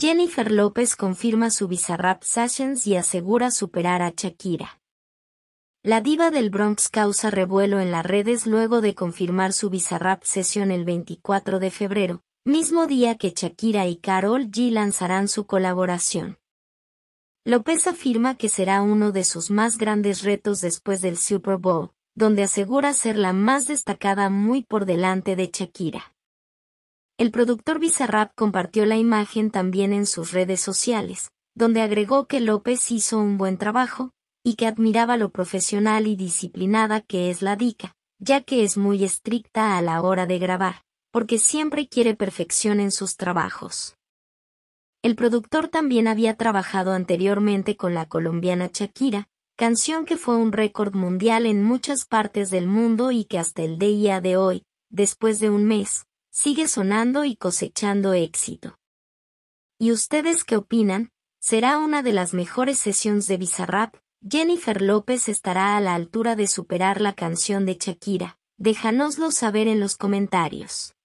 Jennifer López confirma su Bizarrap Sessions y asegura superar a Shakira. La diva del Bronx causa revuelo en las redes luego de confirmar su Bizarrap Session el 24 de febrero, mismo día que Shakira y Carol G lanzarán su colaboración. López afirma que será uno de sus más grandes retos después del Super Bowl, donde asegura ser la más destacada muy por delante de Shakira. El productor Bizarrap compartió la imagen también en sus redes sociales, donde agregó que López hizo un buen trabajo, y que admiraba lo profesional y disciplinada que es la dica, ya que es muy estricta a la hora de grabar, porque siempre quiere perfección en sus trabajos. El productor también había trabajado anteriormente con la colombiana Shakira, canción que fue un récord mundial en muchas partes del mundo y que hasta el día de hoy, después de un mes, sigue sonando y cosechando éxito. ¿Y ustedes qué opinan? Será una de las mejores sesiones de Bizarrap. Jennifer López estará a la altura de superar la canción de Shakira. Déjanoslo saber en los comentarios.